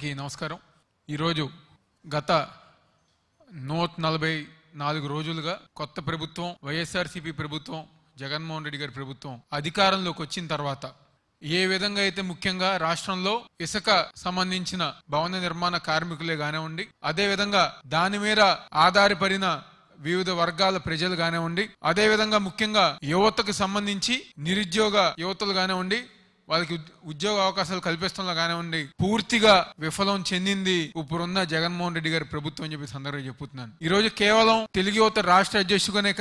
అందరికీ నమస్కారం ఈరోజు గత నూట నలభై నాలుగు రోజులుగా కొత్త ప్రభుత్వం వైఎస్ఆర్సీపీ ప్రభుత్వం జగన్మోహన్ రెడ్డి గారి ప్రభుత్వం అధికారంలోకి వచ్చిన తర్వాత ఏ విధంగా అయితే ముఖ్యంగా రాష్ట్రంలో ఇసుక సంబంధించిన భవన నిర్మాణ కార్మికులే కానివ్వండి అదేవిధంగా దాని మీద ఆధారపడిన వివిధ వర్గాల ప్రజలు కానివ్వండి అదేవిధంగా ముఖ్యంగా యువతకు సంబంధించి నిరుద్యోగ యువతలు కానివ్వండి వాళ్ళకి ఉద్యోగ అవకాశాలు కల్పిస్తున్నా కానివ్వండి పూర్తిగా విఫలం చెందింది ఇప్పుడున్న జగన్మోహన్ రెడ్డి గారి ప్రభుత్వం అని చెప్పి సందర్భంగా చెప్తున్నాను ఈ రోజు కేవలం తెలుగు యువత రాష్ట్ర అధ్యక్షుడుగానే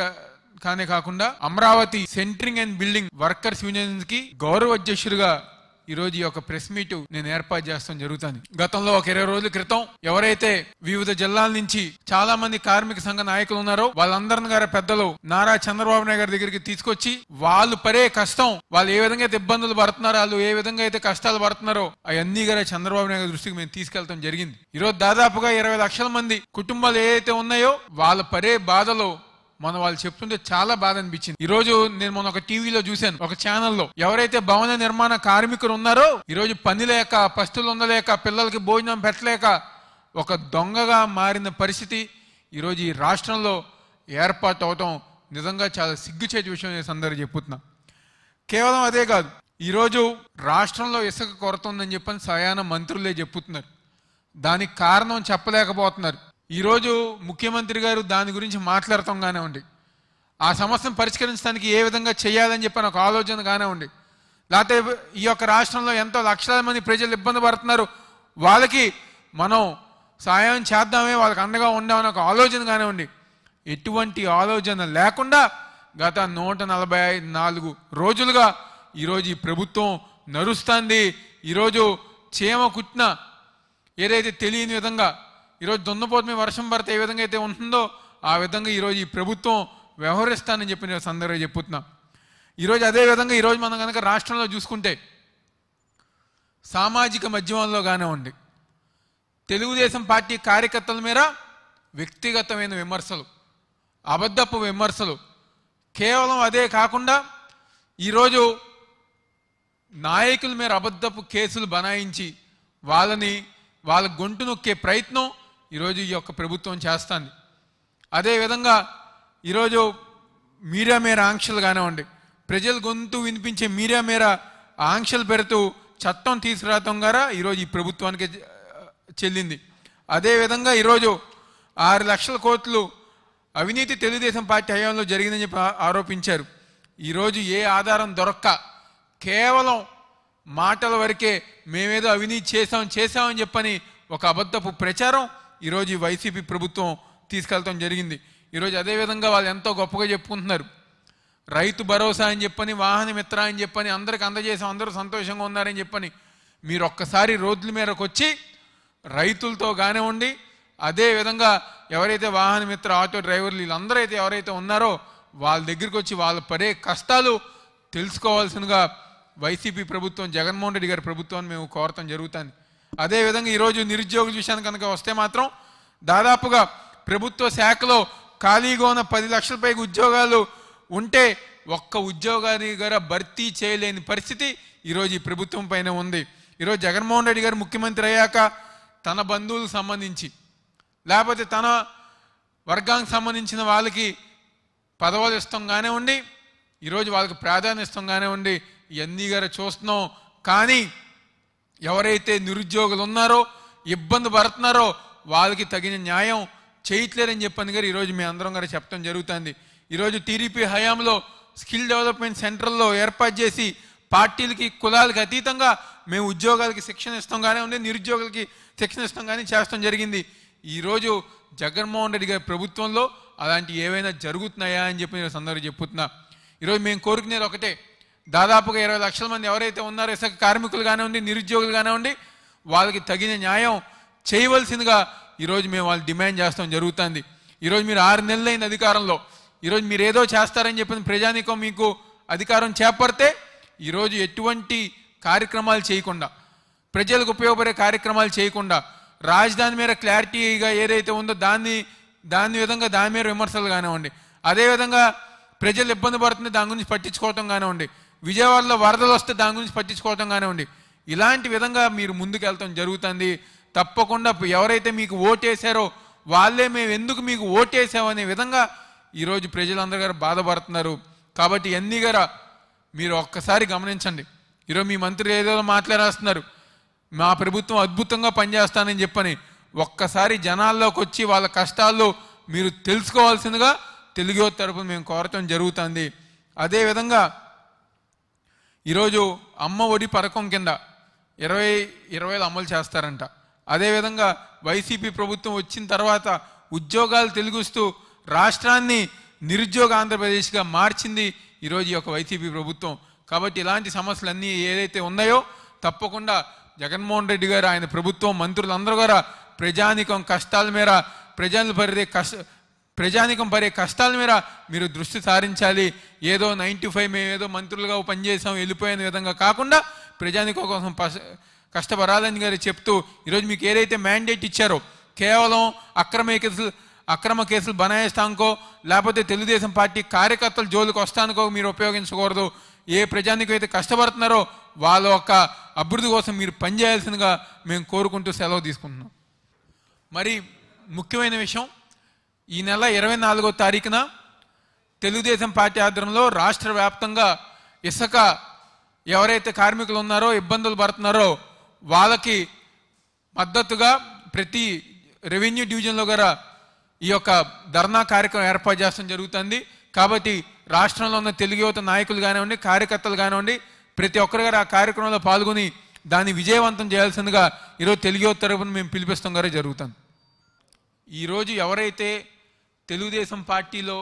కానే కాకుండా Amaravati centring and building workers union కి గౌరవ అధ్యక్షుడిగా ఈరోజు ఈ యొక్క ప్రెస్ మీట్ నేను ఏర్పాటు చేస్తాం జరుగుతుంది గతంలో ఒక ఇరవై రోజుల క్రితం ఎవరైతే వివిధ జిల్లాల నుంచి చాలా మంది కార్మిక సంఘ నాయకులు ఉన్నారో వాళ్ళందరిని గారి పెద్దలు నారా చంద్రబాబు నాయుడు గారి దగ్గరికి తీసుకొచ్చి వాళ్ళు పరే కష్టం వాళ్ళు ఏ విధంగా అయితే ఇబ్బందులు పడుతున్నారో వాళ్ళు ఏ విధంగా అయితే కష్టాలు పడుతున్నారో అవన్నీ గారే చంద్రబాబు నాయుడు దృష్టికి మేము తీసుకెళ్తాం జరిగింది ఈరోజు దాదాపుగా ఇరవై లక్షల మంది కుటుంబాలు ఏదైతే ఉన్నాయో వాళ్ళ పరే బాధలో మన వాళ్ళు చెప్తుంటే చాలా బాధ అనిపించింది ఈ రోజు నేను మొన్న ఒక టీవీలో చూశాను ఒక ఛానల్లో ఎవరైతే భవన నిర్మాణ కార్మికులు ఉన్నారో ఈరోజు పని లేక పస్తులు ఉండలేక పిల్లలకి భోజనం పెట్టలేక ఒక దొంగగా మారిన పరిస్థితి ఈరోజు ఈ రాష్ట్రంలో ఏర్పాటు అవటం నిజంగా చాలా సిగ్గుచేటి విషయం నేను సందర్భం చెప్పుతున్నా కేవలం అదే కాదు ఈరోజు రాష్ట్రంలో ఇసుక కొరత ఉందని చెప్పని సయాన మంత్రులే చెప్పుతున్నారు దానికి కారణం చెప్పలేకపోతున్నారు ఈరోజు ముఖ్యమంత్రి గారు దాని గురించి మాట్లాడటంగానే ఉండి ఆ సమస్యను పరిష్కరించడానికి ఏ విధంగా చేయాలని చెప్పి ఒక ఆలోచనగానే ఉండి లేకపోతే ఈ యొక్క రాష్ట్రంలో ఎంతో లక్షల మంది ప్రజలు ఇబ్బంది పడుతున్నారు వాళ్ళకి మనం సాయం చేద్దామే వాళ్ళకి అండగా ఉందామని ఒక ఆలోచన కానివ్వండి ఎటువంటి ఆలోచన లేకుండా గత నూట నలభై నాలుగు రోజులుగా ఈరోజు ఈ ప్రభుత్వం నడుస్తుంది ఈరోజు చేమ కుట్టిన ఏదైతే తెలియని విధంగా ఈరోజు దున్నపోతమే వర్షం పడితే ఏ విధంగా అయితే ఉంటుందో ఆ విధంగా ఈరోజు ఈ ప్రభుత్వం వ్యవహరిస్తానని చెప్పి నేను సందర్భంగా చెప్పుతున్నా ఈరోజు విధంగా ఈరోజు మనం కనుక రాష్ట్రంలో చూసుకుంటే సామాజిక మాధ్యమంలో కానివ్వండి తెలుగుదేశం పార్టీ కార్యకర్తల మీద వ్యక్తిగతమైన విమర్శలు అబద్ధపు విమర్శలు కేవలం అదే కాకుండా ఈరోజు నాయకుల మీద అబద్ధపు కేసులు బనాయించి వాళ్ళని వాళ్ళ గొంటు నొక్కే ప్రయత్నం ఈరోజు ఈ యొక్క ప్రభుత్వం చేస్తుంది అదేవిధంగా ఈరోజు మీరా మేర ఆంక్షలు కానివ్వండి ప్రజల గొంతు వినిపించే మీరా మేర ఆంక్షలు పెడుతూ చట్టం తీసుకురావటం గారా ఈరోజు ఈ ప్రభుత్వానికి చెల్లింది అదేవిధంగా ఈరోజు ఆరు లక్షల కోట్లు అవినీతి తెలుగుదేశం పార్టీ హయాంలో జరిగిందని చెప్పి ఆరోపించారు ఈరోజు ఏ ఆధారం దొరక్క కేవలం మాటల వరకే మేమేదో అవినీతి చేసాం చేసామని చెప్పని ఒక అబద్ధపు ప్రచారం ఈరోజు ఈ వైసీపీ ప్రభుత్వం తీసుకెళ్ళటం జరిగింది ఈరోజు అదేవిధంగా వాళ్ళు ఎంతో గొప్పగా చెప్పుకుంటున్నారు రైతు భరోసా అని చెప్పని వాహన మిత్ర అని చెప్పని అందరికి అందజేసాం అందరూ సంతోషంగా ఉన్నారని చెప్పని మీరు ఒక్కసారి రోడ్ల మేరకు వచ్చి రైతులతో కానివ్వండి విధంగా ఎవరైతే వాహన మిత్ర ఆటో డ్రైవర్లు వీళ్ళందరూ అయితే ఎవరైతే ఉన్నారో వాళ్ళ దగ్గరికి వచ్చి వాళ్ళ పడే కష్టాలు తెలుసుకోవాల్సినగా వైసీపీ ప్రభుత్వం జగన్మోహన్ రెడ్డి గారి ప్రభుత్వాన్ని మేము కోరటం జరుగుతుంది అదేవిధంగా ఈరోజు నిరుద్యోగుల విషయాన్ని కనుక వస్తే మాత్రం దాదాపుగా ప్రభుత్వ శాఖలో ఖాళీగా ఉన్న పది లక్షల పైకి ఉద్యోగాలు ఉంటే ఒక్క ఉద్యోగాన్ని గారు భర్తీ చేయలేని పరిస్థితి ఈరోజు ఈ ప్రభుత్వం పైన ఉంది ఈరోజు జగన్మోహన్ రెడ్డి గారు ముఖ్యమంత్రి అయ్యాక తన బంధువులకు సంబంధించి లేకపోతే తన వర్గానికి సంబంధించిన వాళ్ళకి పదవులు ఇస్తంగానే ఉండి ఈరోజు వాళ్ళకి ప్రాధాన్యతంగానే ఉండి ఇవన్నీ గారు చూస్తున్నాం కానీ ఎవరైతే నిరుద్యోగులు ఉన్నారో ఇబ్బంది పడుతున్నారో వాళ్ళకి తగిన న్యాయం చేయట్లేదని చెప్పని గారు ఈరోజు మీ అందరం గారు చెప్పడం జరుగుతుంది ఈరోజు టీడీపీ హయాంలో స్కిల్ డెవలప్మెంట్ సెంటర్లో ఏర్పాటు చేసి పార్టీలకి కులాలకి అతీతంగా మేము ఉద్యోగాలకి శిక్షణ ఇస్తాం కానీ ఉంది నిరుద్యోగులకి శిక్షణ ఇస్తాం కానీ చేస్తాం జరిగింది ఈరోజు జగన్మోహన్ రెడ్డి గారి ప్రభుత్వంలో అలాంటి ఏవైనా జరుగుతున్నాయా అని చెప్పి నేను సందర్భం చెప్పుతున్నా ఈరోజు మేము కోరుకునేది ఒకటే దాదాపుగా ఇరవై లక్షల మంది ఎవరైతే ఉన్నారో ఇసుక కార్మికులు కానివ్వండి నిరుద్యోగులు కానివ్వండి వాళ్ళకి తగిన న్యాయం చేయవలసిందిగా ఈరోజు మేము వాళ్ళు డిమాండ్ చేస్తాం జరుగుతుంది ఈరోజు మీరు ఆరు నెలలైన అధికారంలో ఈరోజు మీరు ఏదో చేస్తారని చెప్పిన ప్రజానికం మీకు అధికారం చేపడితే ఈరోజు ఎటువంటి కార్యక్రమాలు చేయకుండా ప్రజలకు ఉపయోగపడే కార్యక్రమాలు చేయకుండా రాజధాని మీద క్లారిటీగా ఏదైతే ఉందో దాన్ని దాని విధంగా దాని మీద విమర్శలు కానివ్వండి అదేవిధంగా ప్రజలు ఇబ్బంది పడుతుంది దాని గురించి పట్టించుకోవటం కానివ్వండి విజయవాడలో వరదలు వస్తే దాని గురించి పట్టించుకోవటం ఉండి ఇలాంటి విధంగా మీరు ముందుకెళ్ళటం జరుగుతుంది తప్పకుండా ఎవరైతే మీకు ఓటేశారో వాళ్ళే మేము ఎందుకు మీకు ఓటేసామనే విధంగా ఈరోజు ప్రజలందరూ గారు బాధపడుతున్నారు కాబట్టి ఎన్ని గారు మీరు ఒక్కసారి గమనించండి ఈరోజు మీ మంత్రి ఏదో మాట్లాడేస్తున్నారు మా ప్రభుత్వం అద్భుతంగా పనిచేస్తానని చెప్పని ఒక్కసారి జనాల్లోకి వచ్చి వాళ్ళ కష్టాల్లో మీరు తెలుసుకోవాల్సిందిగా తెలుగు తరపున మేము కోరటం జరుగుతుంది అదేవిధంగా ఈరోజు అమ్మ ఒడి పథకం కింద ఇరవై ఇరవైలో అమలు చేస్తారంట అదేవిధంగా వైసీపీ ప్రభుత్వం వచ్చిన తర్వాత ఉద్యోగాలు తెలుగుస్తూ రాష్ట్రాన్ని నిరుద్యోగ ఆంధ్రప్రదేశ్గా మార్చింది ఈరోజు యొక్క వైసీపీ ప్రభుత్వం కాబట్టి ఇలాంటి సమస్యలన్నీ ఏదైతే ఉన్నాయో తప్పకుండా జగన్మోహన్ రెడ్డి గారు ఆయన ప్రభుత్వం మంత్రులందరూ కూడా ప్రజానికం కష్టాల మేర ప్రజల పరిధి కష్ట ప్రజానికం పడే కష్టాల మీద మీరు దృష్టి సారించాలి ఏదో నైంటీ ఫైవ్ మేము ఏదో మంత్రులుగా పనిచేసాం వెళ్ళిపోయిన విధంగా కాకుండా ప్రజానికం కోసం కష్టపడాలని గారు చెప్తూ ఈరోజు మీకు ఏదైతే మ్యాండేట్ ఇచ్చారో కేవలం అక్రమ కేసులు అక్రమ కేసులు బనాయిస్తానుకో లేకపోతే తెలుగుదేశం పార్టీ కార్యకర్తల జోలికి వస్తానుకో మీరు ఉపయోగించకూడదు ఏ ప్రజానికం అయితే కష్టపడుతున్నారో వాళ్ళ యొక్క అభివృద్ధి కోసం మీరు పనిచేయాల్సిందిగా మేము కోరుకుంటూ సెలవు తీసుకుంటున్నాం మరి ముఖ్యమైన విషయం ఈ నెల ఇరవై నాలుగో తారీఖున తెలుగుదేశం పార్టీ ఆధ్వర్యంలో రాష్ట్ర వ్యాప్తంగా ఇసుక ఎవరైతే కార్మికులు ఉన్నారో ఇబ్బందులు పడుతున్నారో వాళ్ళకి మద్దతుగా ప్రతి రెవెన్యూ డివిజన్లో కూడా ఈ యొక్క ధర్నా కార్యక్రమం ఏర్పాటు చేస్తాం జరుగుతుంది కాబట్టి రాష్ట్రంలో ఉన్న తెలుగు యువత నాయకులు కానివ్వండి కార్యకర్తలు కానివ్వండి ప్రతి ఒక్కరు గారు ఆ కార్యక్రమంలో పాల్గొని దాన్ని విజయవంతం చేయాల్సిందిగా ఈరోజు తెలుగు యువత తరఫున మేము పిలిపిస్తాం గారే జరుగుతాం ఈరోజు ఎవరైతే తెలుగుదేశం పార్టీలో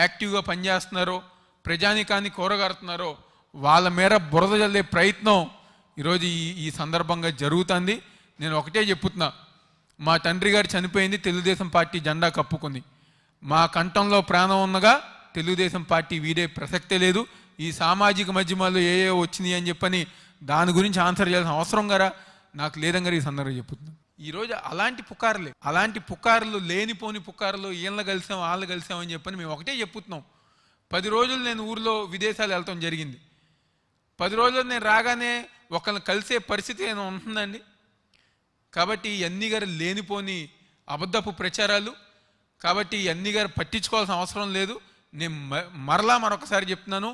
యాక్టివ్గా పనిచేస్తున్నారో ప్రజానికాన్ని కూరగడుతున్నారో వాళ్ళ మేర బురద చల్లే ప్రయత్నం ఈరోజు ఈ ఈ సందర్భంగా జరుగుతుంది నేను ఒకటే చెప్పుతున్నా మా తండ్రి గారు చనిపోయింది తెలుగుదేశం పార్టీ జెండా కప్పుకుంది మా కంఠంలో ప్రాణం ఉన్నగా తెలుగుదేశం పార్టీ వీడే ప్రసక్తే లేదు ఈ సామాజిక మాధ్యమాల్లో ఏ ఏ వచ్చినాయి అని చెప్పని దాని గురించి ఆన్సర్ చేయాల్సిన అవసరం కదా నాకు లేదని ఈ సందర్భంగా చెప్పుతున్నాను ఈరోజు అలాంటి పుకారులే అలాంటి పుకారులు లేనిపోని పుకారులు ఈయన కలిసాం వాళ్ళు కలిసాం అని చెప్పని మేము ఒకటే చెప్పుతున్నాం పది రోజులు నేను ఊర్లో విదేశాలు వెళ్తాం జరిగింది పది రోజులు నేను రాగానే ఒకరిని కలిసే పరిస్థితి నేను ఉంటుందండి కాబట్టి అన్ని గారు లేనిపోని అబద్ధపు ప్రచారాలు కాబట్టి అన్ని గారు పట్టించుకోవాల్సిన అవసరం లేదు నేను మరలా మరొకసారి చెప్తున్నాను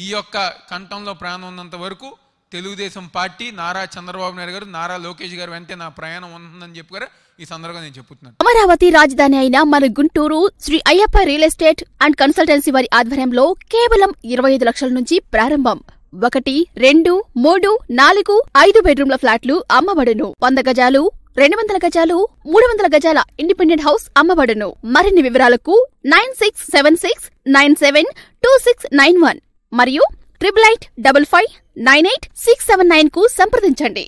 ఈ యొక్క కంఠంలో ప్రాణం ఉన్నంత వరకు తెలుగుదేశం పార్టీ నారా చంద్రబాబు నాయుడు గారు నారా లోకేష్ గారు వెంటే నా ప్రయాణం ఉంటుందని చెప్పారు ఈ సందర్భంగా నేను చెప్తున్నాను అమరావతి రాజధాని అయిన మన Guntur Sri Ayyappa real estate and consultancy వారి ఆధ్వర్యంలో కేవలం ఇరవై ఐదు లక్షల నుంచి ప్రారంభం ఒకటి రెండు మూడు నాలుగు ఐదు బెడ్రూమ్ల ఫ్లాట్లు అమ్మబడును వంద గజాలు రెండు వందల గజాలు మూడు వందల గజాల ఇండిపెండెంట్ హౌస్ అమ్మబడును మరిన్ని వివరాలకు nine six seven six nine seven two six nine one మరియు triple eight double five nine eight six seven nine కు సంప్రదించండి